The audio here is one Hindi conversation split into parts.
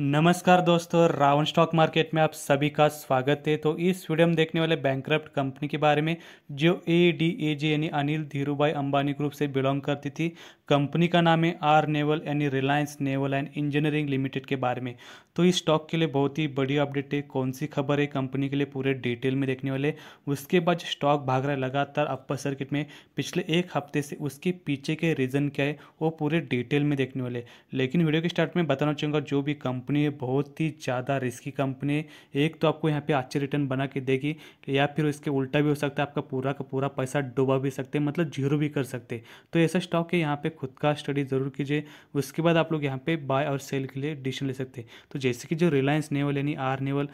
नमस्कार दोस्तों रावण स्टॉक मार्केट में आप सभी का स्वागत है तो इस वीडियो में देखने वाले बैंक कंपनी के बारे में जो ए डी ए जी यानी अनिल धीरूभाई अंबानी ग्रुप से बिलोंग करती थी कंपनी का नाम है आर नेवल यानी Reliance naval and engineering limited के बारे में तो इस स्टॉक के लिए बहुत ही बड़ी अपडेट है कौन सी खबर है कंपनी के लिए पूरे डिटेल में देखने वाले उसके बाद स्टॉक भाग रहा है लगातार अपर सर्किट में पिछले एक हफ्ते से उसके पीछे के रीज़न क्या है वो पूरे डिटेल में देखने वाले लेकिन वीडियो के स्टार्ट में बताना चाहूँगा जो भी कंपनी है बहुत ही ज़्यादा रिस्की कंपनी है एक तो आपको यहाँ पे अच्छे रिटर्न बना के देगी या फिर इसके उल्टा भी हो सकता है आपका पूरा का पूरा पैसा डुबा भी सकते हैं मतलब जीरो भी कर सकते तो ऐसा स्टॉक है यहाँ पर खुद का स्टडी ज़रूर कीजिए उसके बाद आप लोग यहाँ पर बाय और सेल के लिए डिसीजन ले सकते तो जैसे कि जो रिलायंस नेवल यानी आर नेवल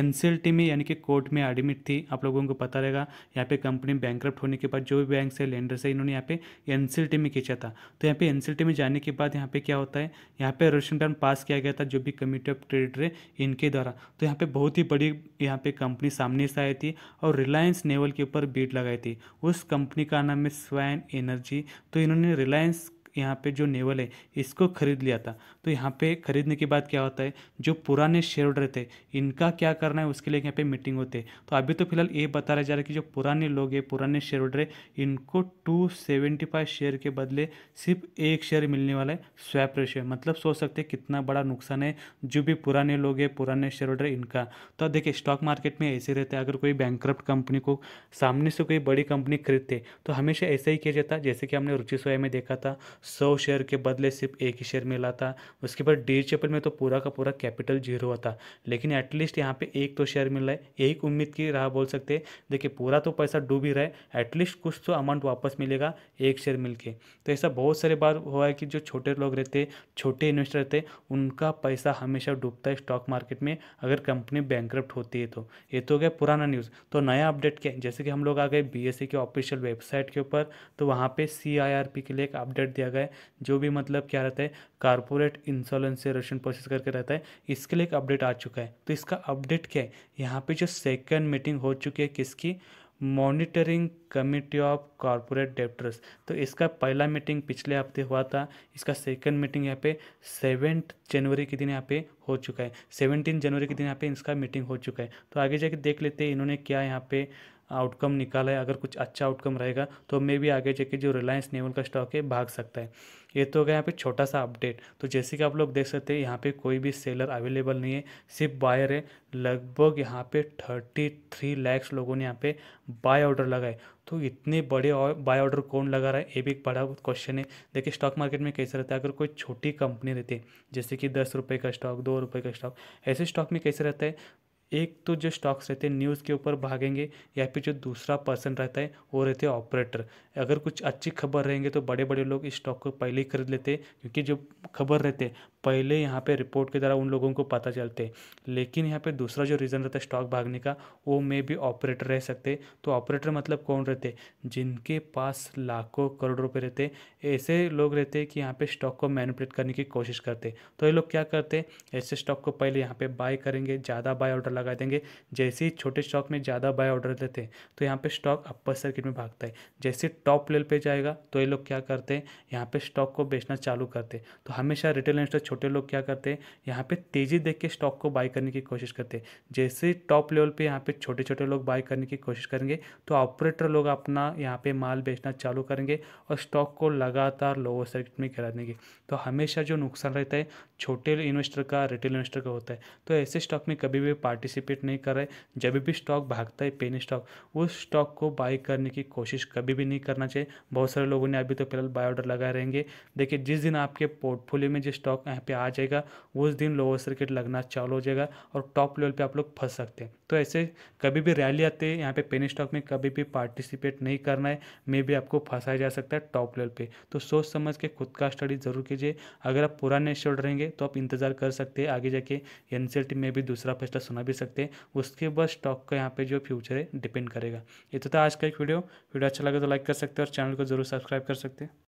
एन में यानी कि कोर्ट में एडमिट थी आप लोगों को पता रहेगा यहाँ पे कंपनी बैंक होने के बाद जो भी बैंक से लेंडर से इन्होंने यहाँ पे एन में खींचा था तो यहाँ पे एन में जाने के बाद यहाँ पे क्या होता है यहाँ पे रेशन प्लान पास किया गया था जो भी कमिटी ऑफ क्रेडिटर इनके द्वारा तो यहाँ पे बहुत ही बड़ी यहाँ पे कंपनी सामने से आई थी और रिलायंस नेवल के ऊपर बीट लगाई थी उस कंपनी का नाम है स्वैन एनर्जी तो इन्होंने रिलायंस यहाँ पे जो नेवल है इसको ख़रीद लिया था तो यहाँ पे ख़रीदने के बाद क्या होता है जो पुराने शेयर होल्डर थे इनका क्या करना है उसके लिए यहाँ पे मीटिंग होते हैं तो अभी तो फिलहाल ये बताया जा रहा है कि जो पुराने लोग हैं पुराने शेयर होल्डर है इनको टू शेयर के बदले सिर्फ एक शेयर मिलने वाला है स्वैप रेशियो मतलब सोच सकते हैं कितना बड़ा नुकसान है जो भी पुराने लोग हैं पुराने शेयर होल्डर इनका तो देखिए स्टॉक मार्केट में ऐसे रहते हैं अगर कोई बैंक कंपनी को सामने से कोई बड़ी कंपनी खरीदते तो हमेशा ऐसा ही किया जाता जैसे कि हमने रुचि सोया में देखा था सौ शेयर के बदले सिर्फ एक ही शेयर मिला था उसके बाद डी चैपल में तो पूरा का पूरा कैपिटल जीरो था लेकिन एटलीस्ट यहाँ पे एक तो शेयर मिल रहा है एक उम्मीद की राह बोल सकते हैं देखिए पूरा तो पैसा डूब ही रहा है एटलीस्ट कुछ तो अमाउंट वापस मिलेगा एक शेयर मिल के तो ऐसा बहुत सारे बार हुआ है कि जो छोटे लोग रहते छोटे इन्वेस्टर रहते उनका पैसा हमेशा डूबता है स्टॉक मार्केट में अगर कंपनी बैंक होती है तो ये तो हो गया पुराना न्यूज़ तो नया अपडेट क्या है जैसे कि हम लोग आ गए बी e के ऑफिशियल वेबसाइट के ऊपर तो वहाँ पर सी के लिए एक अपडेट दिया दिया गया है जो भी मतलब क्या रहता है कारपोरेट इंसोलेंस से रोशन प्रोसेस करके रहता है इसके लिए एक अपडेट आ चुका है तो इसका अपडेट क्या है यहाँ पे जो सेकंड मीटिंग हो चुकी है किसकी monitoring committee of corporate debtors तो इसका पहला मीटिंग पिछले हफ्ते हुआ था इसका सेकंड मीटिंग यहाँ पे सेवेंथ जनवरी के दिन यहाँ पे हो चुका है सेवनटीन जनवरी के दिन यहाँ पे इसका मीटिंग हो चुका है तो आगे जाके देख लेते हैं इन्होंने क्या यहाँ पे आउटकम निकाला है अगर कुछ अच्छा आउटकम रहेगा तो मे भी आगे जाके जो रिलायंस नेवल का स्टॉक है भाग सकता है ये तो हो गया यहाँ पे छोटा सा अपडेट तो जैसे कि आप लोग देख सकते हैं यहाँ पे कोई भी सेलर अवेलेबल नहीं है सिर्फ बायर है लगभग यहाँ पे थर्टी थ्री लैक्स लोगों ने यहाँ पे बाय ऑर्डर लगाए तो इतने बड़े और बाय ऑर्डर कौन लगा रहा है ये भी एक बड़ा क्वेश्चन है देखिए स्टॉक मार्केट में कैसे रहता है अगर कोई छोटी कंपनी रहती है जैसे कि दस रुपये का स्टॉक दो रुपये का स्टॉक ऐसे स्टॉक में कैसे रहता है एक तो जो स्टॉक्स रहते हैं न्यूज़ के ऊपर भागेंगे या फिर जो दूसरा पर्सन रहता है वो रहते हैं ऑपरेटर अगर कुछ अच्छी खबर रहेंगे तो बड़े बड़े लोग इस स्टॉक को पहले ही खरीद लेते हैं क्योंकि जो खबर रहते हैं पहले यहाँ पे रिपोर्ट के द्वारा उन लोगों को पता चलते लेकिन यहाँ पे दूसरा जो रीज़न रहता है स्टॉक भागने का वो मे भी ऑपरेटर रह सकते तो ऑपरेटर मतलब कौन रहते जिनके पास लाखों करोड़ रुपए रहते ऐसे लोग रहते कि यहाँ पे स्टॉक को मैनिपुलेट करने की कोशिश करते तो ये लोग क्या करते ऐसे स्टॉक को पहले यहाँ पर बाय करेंगे ज़्यादा बाय ऑर्डर लगा देंगे जैसे ही छोटे स्टॉक में ज़्यादा बाय ऑर्डर देते हैं तो यहाँ पर स्टॉक अपर सर्किट में भागता है जैसे टॉप लेवल पर जाएगा तो ये लोग क्या करते हैं यहाँ पर स्टॉक को बेचना चालू करते तो हमेशा रिटेल इन्वेस्टर छोटे छोटे लोग क्या करते हैं यहाँ पे तेज़ी देख के स्टॉक को बाय करने की कोशिश करते हैं जैसे टॉप लेवल पे यहाँ पे छोटे छोटे लोग बाय करने की कोशिश करेंगे तो ऑपरेटर लोग अपना यहाँ पे माल बेचना चालू करेंगे और स्टॉक को लगातार लोअर सर्किट में गिरा देंगे तो हमेशा जो नुकसान रहता है छोटे इन्वेस्टर का रिटेल इन्वेस्टर का होता है तो ऐसे स्टॉक में कभी भी पार्टिसिपेट नहीं कर रहे जब भी स्टॉक भागता है पेन स्टॉक उस स्टॉक को बाय करने की कोशिश कभी भी नहीं करना चाहिए बहुत सारे लोगों ने अभी तो फिलहाल बाय ऑर्डर लगाए रहेंगे देखिए जिस दिन आपके पोर्टफोलियो में जो स्टॉक यहाँ पे आ जाएगा उस दिन लोअर सर्किट लगना चालू हो जाएगा और टॉप लेवल पे आप लोग फंस सकते हैं तो ऐसे कभी भी रैली आते हैं यहाँ पे पेनी स्टॉक में कभी भी पार्टिसिपेट नहीं करना है मे भी आपको फंसाया जा सकता है टॉप लेवल पे तो सोच समझ के खुद का स्टडी ज़रूर कीजिए अगर आप पुराने शोल्ड रहेंगे तो आप इंतज़ार कर सकते हैं आगे जाके एन में भी दूसरा फैसला सुना भी सकते हैं उसके बाद स्टॉक का यहाँ पर जो फ्यूचर है डिपेंड करेगा ये तो था आज का एक वीडियो वीडियो अच्छा लगे तो लाइक कर सकते हैं और चैनल को जरूर सब्सक्राइब कर सकते हैं